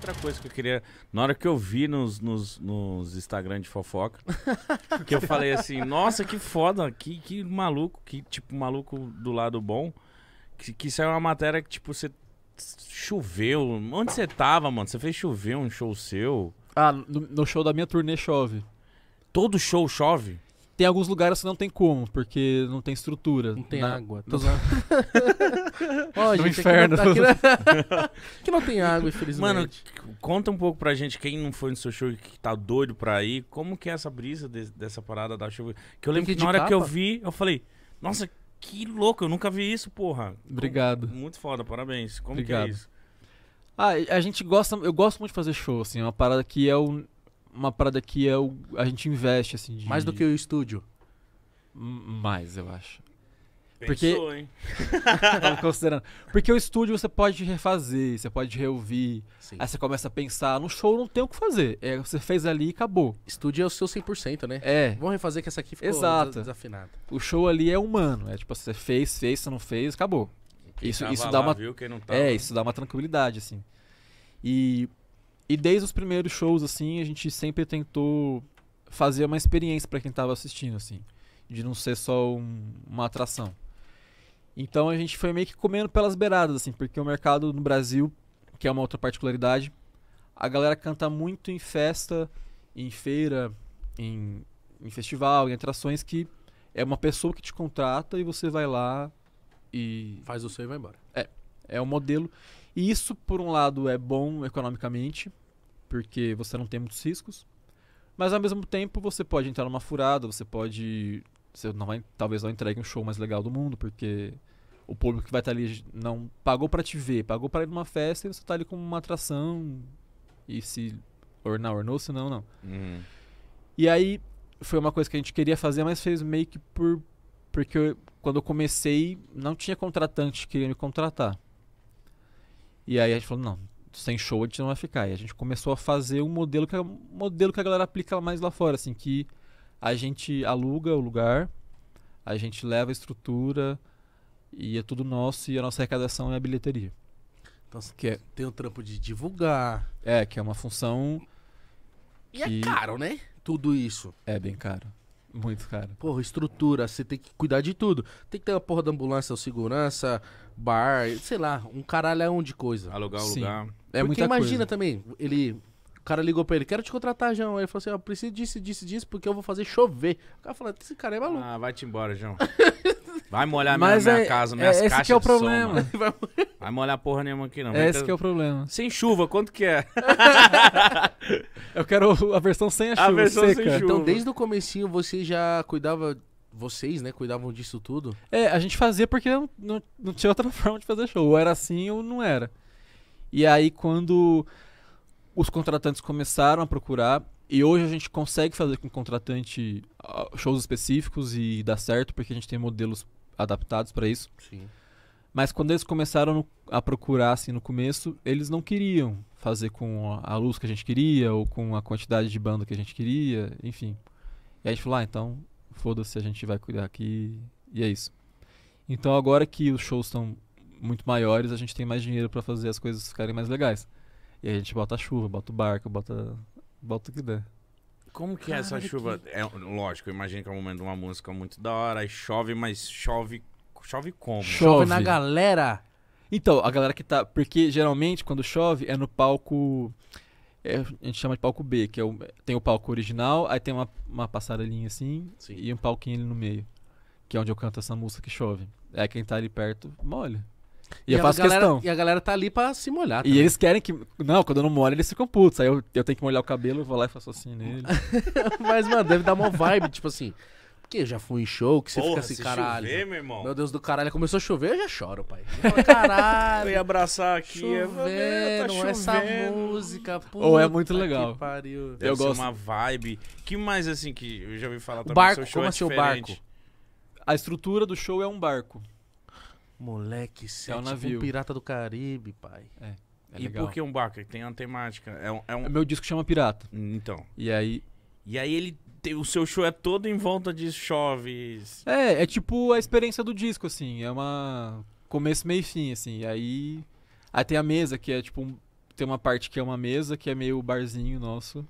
outra coisa que eu queria. Na hora que eu vi nos, nos, nos Instagram de fofoca, que eu falei assim, nossa, que foda, que, que maluco, que tipo maluco do lado bom. Que, que saiu uma matéria que, tipo, você choveu. Onde você tava, mano? Você fez chover um show seu? Ah, no, no show da minha turnê chove. Todo show chove? Tem alguns lugares que não tem como, porque não tem estrutura. Não tem na, água. Tô zoando. Ó, gente, inferno. Aqui não, tá, aqui, não, aqui não tem água, infelizmente. Mano, conta um pouco pra gente, quem não foi no seu show e que tá doido pra ir, como que é essa brisa de, dessa parada da chuva? Que eu lembro que, que na hora capa? que eu vi, eu falei, nossa, que louco, eu nunca vi isso, porra. Obrigado. Como, muito foda, parabéns. Como Obrigado. que é isso? Ah, a gente gosta, eu gosto muito de fazer show, assim, é uma parada que é o uma parada que é o a gente investe, assim. De... Mais do que o estúdio? Mais, eu acho. Porque... Pensou, hein? Tava considerando. Porque o estúdio você pode refazer, você pode reouvir. Sim. Aí você começa a pensar, no show não tem o que fazer. É, você fez ali e acabou. Estúdio é o seu 100%, né? É. Vamos refazer que essa aqui ficou Exato. desafinada. O show ali é humano. É tipo, você fez, fez, você não fez, acabou. Quem isso, isso dá lá, uma... Viu, quem não é, tava. É, isso dá uma tranquilidade, assim. E e desde os primeiros shows, assim, a gente sempre tentou fazer uma experiência para quem estava assistindo, assim. De não ser só um, uma atração. Então a gente foi meio que comendo pelas beiradas, assim, porque o mercado no Brasil, que é uma outra particularidade, a galera canta muito em festa, em feira, em, em festival, em atrações que é uma pessoa que te contrata e você vai lá e. Faz o seu e vai embora. É. É um modelo. E isso, por um lado, é bom economicamente, porque você não tem muitos riscos. Mas ao mesmo tempo, você pode entrar numa furada, você pode. Você não vai, talvez não entregue um show mais legal do mundo, porque o público que vai estar ali não pagou para te ver, pagou para ir numa festa e você tá ali com uma atração. E se ornar, ornou, se não, não. Uhum. E aí foi uma coisa que a gente queria fazer, mas fez meio que por. Porque eu, quando eu comecei, não tinha contratante que queria me contratar. E aí a gente falou, não, sem show a gente não vai ficar. E a gente começou a fazer um modelo que é um modelo que a galera aplica mais lá fora, assim, que a gente aluga o lugar, a gente leva a estrutura e é tudo nosso e a nossa arrecadação é a bilheteria. Então você é, tem o trampo de divulgar. É, que é uma função. E é que... é caro, né? Tudo isso. É bem caro. Muito caro. Porra, estrutura, você tem que cuidar de tudo. Tem que ter uma porra da ambulância, segurança, bar, sei lá, um caralhão de coisa. Alugar o Sim. lugar. É Porque imagina coisa. também, ele. O cara ligou pra ele, quero te contratar, João. Ele falou assim, ó, oh, preciso disso, disso, disso, porque eu vou fazer chover. O cara falou, esse cara é maluco. Ah, vai-te embora, João. Vai molhar Mas minha, é, minha casa, minhas é, esse caixas que é o problema. Som, vai molhar porra nenhuma aqui, não. É esse ter... que é o problema. Sem chuva, quanto que é? Eu quero a versão sem a chuva. A versão seca. sem então, chuva. Então, desde o comecinho, você já cuidava vocês, né, cuidavam disso tudo? É, a gente fazia porque não, não, não, tinha outra forma de fazer show. Ou era assim ou não era. E aí, quando os contratantes começaram a procurar, e hoje a gente consegue fazer com contratante ah, shows específicos e dá certo, porque a gente tem modelos adaptados para isso. Sim. Mas quando eles começaram a procurar, assim, no começo, eles não queriam fazer com a, luz que a gente queria ou com a quantidade de banda que a gente queria, enfim. E aí a gente falou, ah, então, foda-se, a gente vai cuidar aqui e é isso. Então agora que os shows estão muito maiores, a gente tem mais dinheiro para fazer as coisas ficarem mais legais. E aí a gente bota a chuva, bota o barco, bota, bota o que der. Como que Cara, é essa chuva? Que... É, lógico, imagina que é o momento de uma música muito da hora, aí chove, mas chove Chove como? Chove, chove na galera. Então, a galera que tá. Porque geralmente quando chove é no palco. É, a gente chama de palco B, que é o, tem o palco original, aí tem uma, uma passarelinha assim Sim. e um palquinho ali no meio. Que é onde eu canto essa música que chove. É quem tá ali perto molha. E, e eu faço galera, questão. E a galera tá ali pra se molhar. Também. E eles querem que. Não, quando eu não molho, eles ficam putos. Aí eu, eu tenho que molhar o cabelo, eu vou lá e faço assim nele. Mas, mano, deve dar uma vibe, tipo assim. Porque já fui em show, que você Porra, fica assim, se caralho. Chover, meu, irmão. meu Deus do caralho, começou a chover, eu já choro, pai. caralho. eu ia abraçar aqui. Tá chovendo, é, tá essa música. Ou é muito legal. pariu. Deve eu gosto. uma vibe. que mais, assim, que eu já ouvi falar também? Barco, como é assim o barco? A estrutura do show é um barco. Moleque, você é, é um navio. Tipo um pirata do Caribe, pai. É. É e legal. por que um barco? Tem uma temática. É um, é um... Meu disco chama Pirata. Então. E aí. E aí ele o seu show é todo em volta de choves. É, é tipo a experiência do disco, assim. É uma. Começo, meio e fim, assim. Aí. Aí tem a mesa, que é tipo. Um... Tem uma parte que é uma mesa, que é meio barzinho nosso.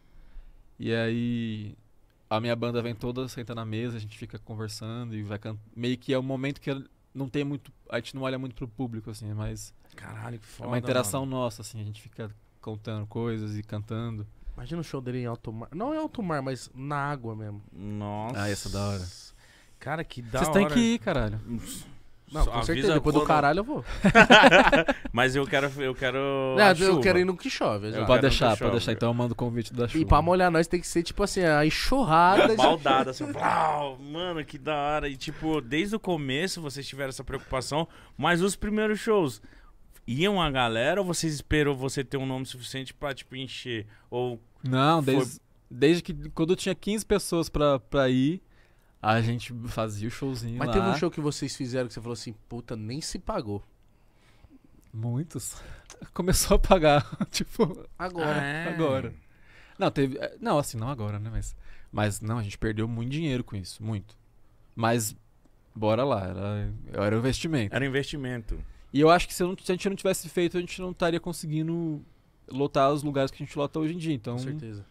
E aí. A minha banda vem toda, senta na mesa, a gente fica conversando e vai cantando. Meio que é um momento que não tem muito. A gente não olha muito pro público, assim, mas. Caralho, que foda. É uma interação mano. nossa, assim. A gente fica contando coisas e cantando. Imagina o show dele em alto mar. Não em alto mar, mas na água mesmo. Nossa. Ah, essa é da hora. Cara, que da Vocês hora. Vocês têm que ir, caralho. Não, com certeza. Depois quando... do caralho eu vou. Mas eu quero. Eu quero. Não, eu quero ir no que chove. Pode deixar, pode deixar. Então eu mando o convite da chuva. E pra molhar nós tem que ser, tipo assim, a enxurrada. Baldada, assim. mano, que da hora. E, tipo, desde o começo vocês tiveram essa preocupação. Mas os primeiros shows iam a galera ou vocês esperou você ter um nome suficiente pra, tipo, encher? Ou. Não, foi... desde, desde que. Quando tinha 15 pessoas pra, ir, a gente fazia o showzinho. Mas lá. teve um show que vocês fizeram que você falou assim, puta, nem se pagou. Muitos. Começou a pagar, tipo. Agora. Ah, é. Agora. Não, teve. É, não, assim, não agora, né? Mas. Mas não, a gente perdeu muito dinheiro com isso, muito. Mas bora lá, era, era investimento. Era investimento. E eu acho que se, não, se, a gente não tivesse feito, a gente não estaria conseguindo lotar os lugares que a gente lota hoje em dia. Então, Com certeza.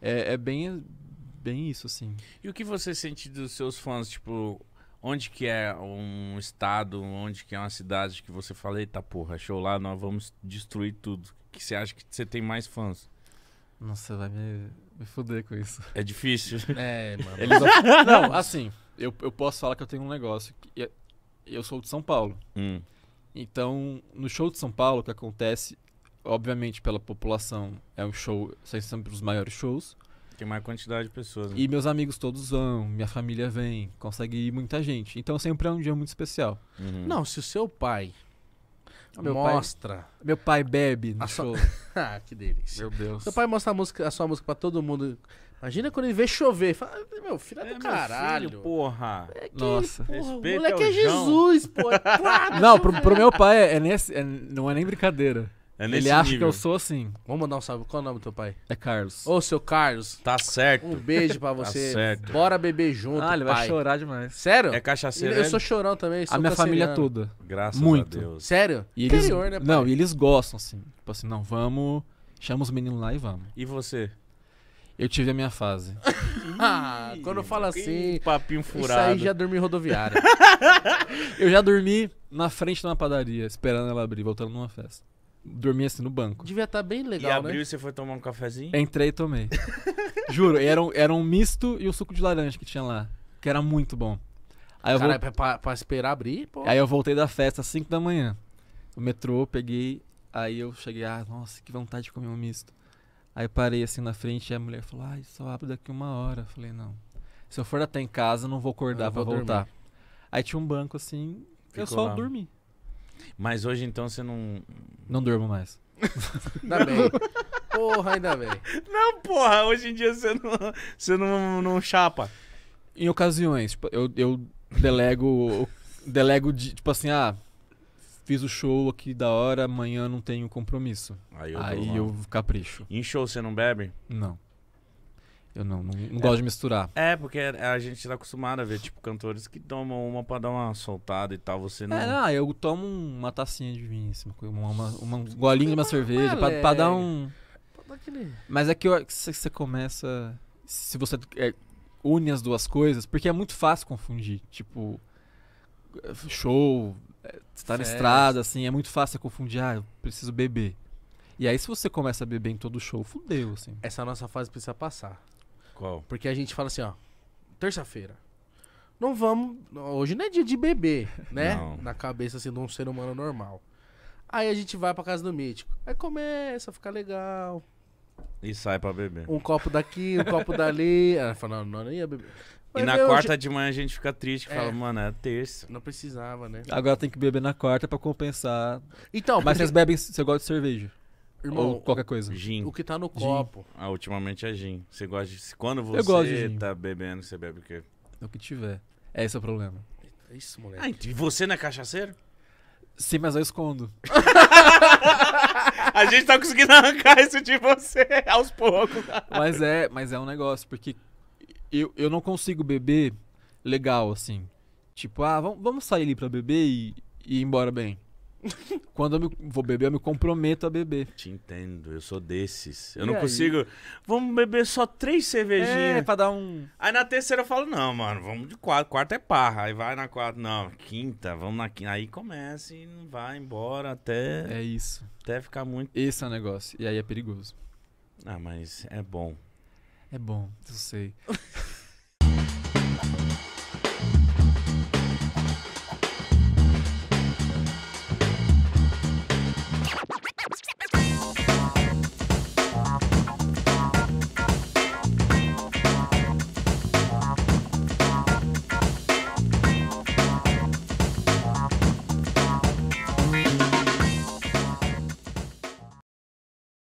É, é bem, bem isso, assim. E o que você sente dos seus fãs? Tipo, onde que é um estado, onde que é uma cidade que você fala, eita porra, show lá, nós vamos destruir tudo. Que você acha que você tem mais fãs? Nossa, vai me, me fuder com isso. É difícil. É, mano. Eles... não, assim, eu, eu posso falar que eu tenho um negócio. É, eu sou de São Paulo. Hum. Então, no show de São Paulo, que acontece, obviamente, pela população, é um show, são sempre os maiores shows. Tem maior quantidade de pessoas. Né? E meus amigos todos vão, minha família vem, consegue ir muita gente. Então sempre é um dia muito especial. Uhum. Não, se o seu pai ah, meu mostra. Pai, meu pai bebe no a show. ah, que delícia. Meu Deus. Seu pai mostra a, música, a sua música para todo mundo Imagina quando ele vê chover. Fala, ah, é, meu, filho é, é do caralho. Filho, porra. É que, Nossa. Porra, o moleque é, é Jesus, pô. É não, pro, pro, meu pai é, é nesse, não é nem brincadeira. ele nível. acha que eu sou assim. Vamos mandar um salve. Qual o nome do teu pai? É Carlos. Ô, seu Carlos. Tá certo. Um beijo pra tá você. tá certo. Bora beber junto. Ah, ele vai chorar demais. Sério? É cachaceiro. Eu sou chorão também. Sou a minha família toda. Graças Muito. a Deus. Sério? E eles, Interior, né, pai? Não, e eles gostam, assim. Tipo assim, não, vamos. Chama os meninos lá e vamos. E você? Eu tive a minha fase. ah, quando eu falo assim. Papinho furado. Isso aí já dormi rodoviária. eu já dormi na frente de uma padaria, esperando ela abrir, voltando numa festa. Dormi assim no banco. Devia estar tá bem legal, e abriu, né? E você foi tomar um cafezinho? Entrei e tomei. Juro, era um, era um misto e o um suco de laranja que tinha lá, que era muito bom. Aí eu Caralho, vou... É pra, pra, esperar abrir, pô. Aí eu voltei da festa às 5 da manhã. O metrô, peguei, aí eu cheguei, ah, nossa, que vontade de comer um misto. Aí parei assim na frente e a mulher falou: ai, só abre daqui uma hora. falei: não. Se eu for até em casa, não vou acordar para voltar. Dormir. Aí tinha um banco assim, Ficou eu só lá. dormi. Mas hoje então você não. Não durmo mais. ainda bem. Porra, ainda bem. Não, porra, hoje em dia você não, você não, não chapa. Em ocasiões, tipo, eu, eu delego. delego de, tipo assim, ah, fiz o show aqui da hora, amanhã não tenho compromisso. Aí eu, Aí eu capricho. em show você não bebe? Não. Eu não, não, não é, gosto de misturar. É, porque a gente tá acostumado a ver, tipo, cantores que tomam uma pra dar uma soltada e tal, você não... É, não, eu tomo uma tacinha de vinho, assim, uma, uma, uma golinha de uma é cerveja, pra, pra, dar um... Mas é que você começa... Se você é, une as duas coisas, porque é muito fácil confundir, tipo, show, você tá na estrada, assim, é muito fácil confundir, ah, eu preciso beber. E aí, se você começa a beber em todo show, fudeu, assim. Essa nossa fase precisa passar. Qual? Porque a gente fala assim, ó, terça-feira. Não vamos. Hoje não é dia de beber, né? Não. Na cabeça assim, de um ser humano normal. Aí a gente vai pra casa do mítico. Aí começa a ficar legal. E sai pra beber. Um copo daqui, um copo dali. Ela fala, não, não, ia beber e na quarta já- de manhã a gente fica triste, É. fala, mano, é terça. Não precisava, né? Agora tem que beber na quarta pra compensar. Então, Mas vocês bebem, você gosta de cerveja? irmão, ou qualquer coisa? Gin. o que tá no copo. Ah, ultimamente é gin. Você gosta de... Quando você gosto de gin. tá bebendo, você bebe o quê? É o que tiver. É esse é o problema. É isso, moleque. Ah, e você não é cachaceiro? Sim, mas eu escondo. A gente tá conseguindo arrancar isso de você aos poucos. Mas é, mas é um negócio, porque eu, eu não consigo beber legal, assim. Tipo, ah, vamos, vamos sair ali pra beber e, e ir embora bem. Quando eu me, vou beber, eu me comprometo a beber. Te entendo, eu sou desses. Eu e não aí? consigo. Vamos beber só três cervejinhas. É, pra dar um. Aí na terceira eu falo, não, mano, vamos de quarto. Quarta é parra. Aí vai na quarta. Não, quinta, vamos na quinta. Aí começa e vai embora até. É isso. Até ficar muito. Esse é o negócio. E aí é perigoso. Ah, mas é bom. É bom, eu sei.